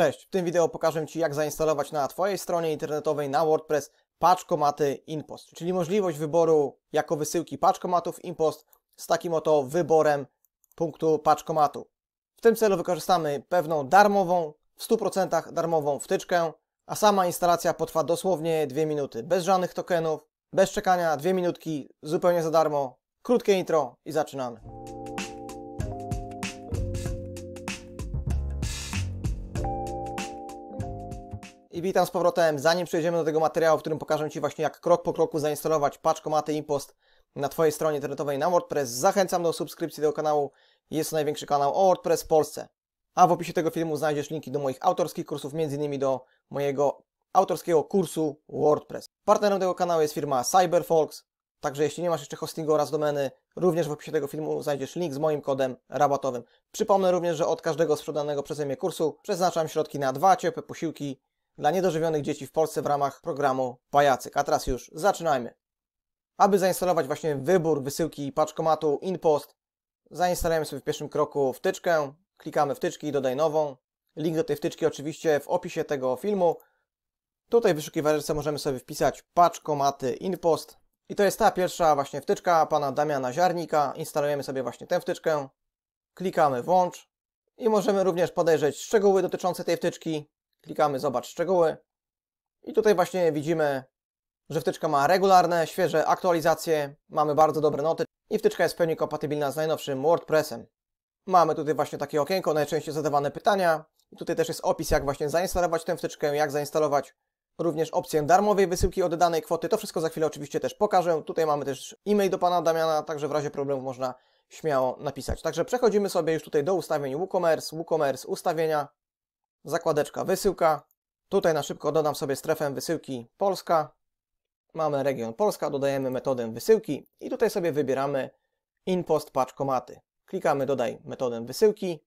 Cześć, w tym wideo pokażę Ci jak zainstalować na Twojej stronie internetowej na WordPress paczkomaty InPost, czyli możliwość wyboru jako wysyłki paczkomatów InPost z takim oto wyborem punktu paczkomatu. W tym celu wykorzystamy pewną darmową, w 100% darmową wtyczkę, a sama instalacja potrwa dosłownie 2 minuty, bez żadnych tokenów, bez czekania, 2 minutki, zupełnie za darmo. Krótkie intro i zaczynamy. I witam z powrotem. Zanim przejdziemy do tego materiału, w którym pokażę Ci właśnie jak krok po kroku zainstalować paczkomaty Impost na Twojej stronie internetowej na WordPress, zachęcam do subskrypcji tego kanału. Jest to największy kanał o WordPress w Polsce. A w opisie tego filmu znajdziesz linki do moich autorskich kursów, m.in. do mojego autorskiego kursu WordPress. Partnerem tego kanału jest firma CyberFolks, także jeśli nie masz jeszcze hostingu oraz domeny, również w opisie tego filmu znajdziesz link z moim kodem rabatowym. Przypomnę również, że od każdego sprzedanego przeze mnie kursu przeznaczam środki na dwa ciepłe posiłki dla niedożywionych dzieci w Polsce w ramach programu Pajacyk. A teraz już zaczynajmy. Aby zainstalować właśnie wybór wysyłki paczkomatu InPost, zainstalujemy sobie w pierwszym kroku wtyczkę, klikamy wtyczki i dodaj nową. Link do tej wtyczki oczywiście w opisie tego filmu. Tutaj w wyszukiwarce możemy sobie wpisać paczkomaty InPost. I to jest ta pierwsza właśnie wtyczka pana Damiana Ziarnika. Instalujemy sobie właśnie tę wtyczkę. Klikamy włącz. I możemy również podejrzeć szczegóły dotyczące tej wtyczki. Klikamy zobacz szczegóły i tutaj właśnie widzimy, że wtyczka ma regularne, świeże aktualizacje, mamy bardzo dobre noty i wtyczka jest w pełni kompatybilna z najnowszym WordPressem. Mamy tutaj właśnie takie okienko, najczęściej zadawane pytania. I tutaj też jest opis, jak właśnie zainstalować tę wtyczkę, jak zainstalować również opcję darmowej wysyłki od danej kwoty. To wszystko za chwilę oczywiście też pokażę. Tutaj mamy też e-mail do Pana Damiana, także w razie problemów można śmiało napisać. Także przechodzimy sobie już tutaj do ustawień WooCommerce, WooCommerce ustawienia zakładeczka wysyłka. Tutaj na szybko dodam sobie strefę wysyłki Polska. Mamy region Polska, dodajemy metodę wysyłki i tutaj sobie wybieramy InPost paczkomaty. Klikamy dodaj metodę wysyłki.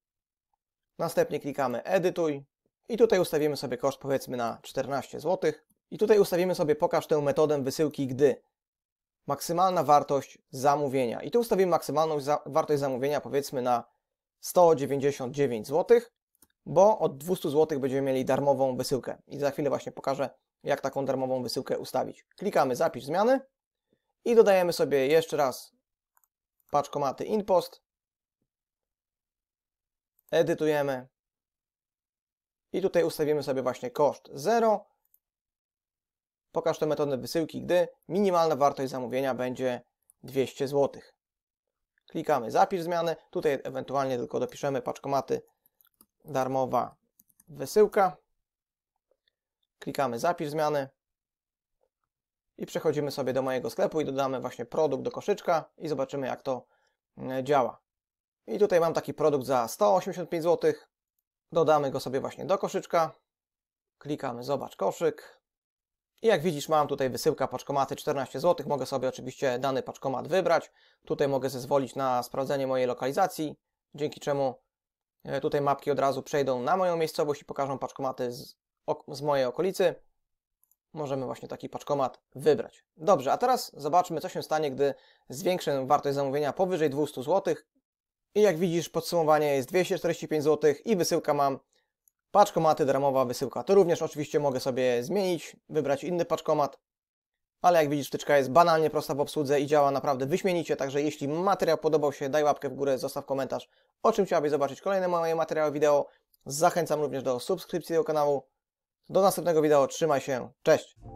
Następnie klikamy edytuj i tutaj ustawimy sobie koszt powiedzmy na 14 zł. I tutaj ustawimy sobie pokaż tę metodę wysyłki gdy. Maksymalna wartość zamówienia. I tu ustawimy maksymalną za wartość zamówienia powiedzmy na 199 zł bo od 200 zł będziemy mieli darmową wysyłkę i za chwilę właśnie pokażę, jak taką darmową wysyłkę ustawić. Klikamy zapisz zmiany i dodajemy sobie jeszcze raz paczkomaty InPost, edytujemy i tutaj ustawimy sobie właśnie koszt 0. Pokaż te metody wysyłki, gdy minimalna wartość zamówienia będzie 200 zł. Klikamy zapisz zmiany, tutaj ewentualnie tylko dopiszemy paczkomaty darmowa wysyłka. Klikamy zapisz zmiany i przechodzimy sobie do mojego sklepu i dodamy właśnie produkt do koszyczka i zobaczymy jak to mm, działa. I tutaj mam taki produkt za 185 zł. Dodamy go sobie właśnie do koszyczka. Klikamy zobacz koszyk. I jak widzisz mam tutaj wysyłka paczkomaty 14 zł. Mogę sobie oczywiście dany paczkomat wybrać. Tutaj mogę zezwolić na sprawdzenie mojej lokalizacji, dzięki czemu E, tutaj mapki od razu przejdą na moją miejscowość i pokażą paczkomaty z, z mojej okolicy. Możemy właśnie taki paczkomat wybrać. Dobrze, a teraz zobaczmy, co się stanie, gdy zwiększę wartość zamówienia powyżej 200 zł. I jak widzisz, podsumowanie jest 245 zł i wysyłka mam paczkomaty, dramowa wysyłka. To również oczywiście mogę sobie zmienić, wybrać inny paczkomat, ale jak widzisz wtyczka jest banalnie prosta w obsłudze i działa naprawdę wyśmienicie, także jeśli materiał podobał się, daj łapkę w górę, zostaw komentarz, o czym chciałabyś zobaczyć kolejne moje materiały wideo. Zachęcam również do subskrypcji tego kanału. Do następnego wideo, trzymaj się, cześć!